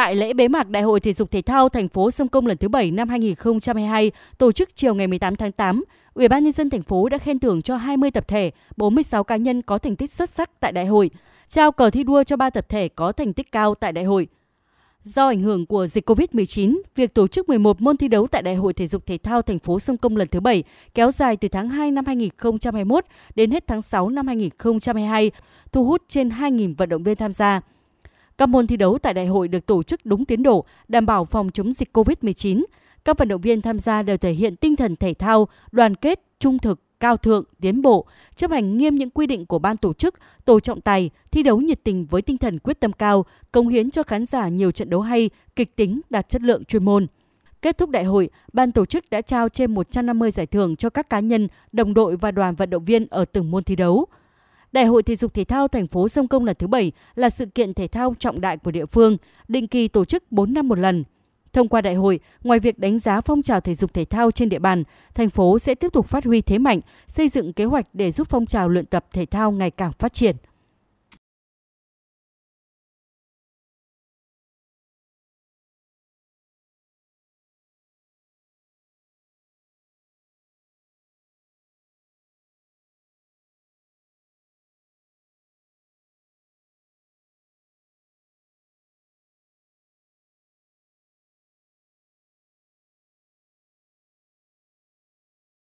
Tại lễ bế mạc Đại hội thể dục thể thao thành phố Sông Công lần thứ 7 năm 2022 tổ chức chiều ngày 18 tháng 8, Ủy ban nhân dân thành phố đã khen thưởng cho 20 tập thể, 46 cá nhân có thành tích xuất sắc tại đại hội, trao cờ thi đua cho 3 tập thể có thành tích cao tại đại hội. Do ảnh hưởng của dịch COVID-19, việc tổ chức 11 môn thi đấu tại Đại hội Thể dục Thể thao thành phố Sông Công lần thứ 7 kéo dài từ tháng 2 năm 2021 đến hết tháng 6 năm 2022, thu hút trên 2.000 vận động viên tham gia. Các môn thi đấu tại đại hội được tổ chức đúng tiến độ, đảm bảo phòng chống dịch COVID-19. Các vận động viên tham gia đều thể hiện tinh thần thể thao, đoàn kết, trung thực, cao thượng, tiến bộ, chấp hành nghiêm những quy định của ban tổ chức, tổ trọng tài, thi đấu nhiệt tình với tinh thần quyết tâm cao, cống hiến cho khán giả nhiều trận đấu hay, kịch tính, đạt chất lượng chuyên môn. Kết thúc đại hội, ban tổ chức đã trao trên 150 giải thưởng cho các cá nhân, đồng đội và đoàn vận động viên ở từng môn thi đấu. Đại hội thể dục thể thao thành phố Sông Công lần thứ 7 là sự kiện thể thao trọng đại của địa phương, định kỳ tổ chức 4 năm một lần. Thông qua đại hội, ngoài việc đánh giá phong trào thể dục thể thao trên địa bàn, thành phố sẽ tiếp tục phát huy thế mạnh, xây dựng kế hoạch để giúp phong trào luyện tập thể thao ngày càng phát triển.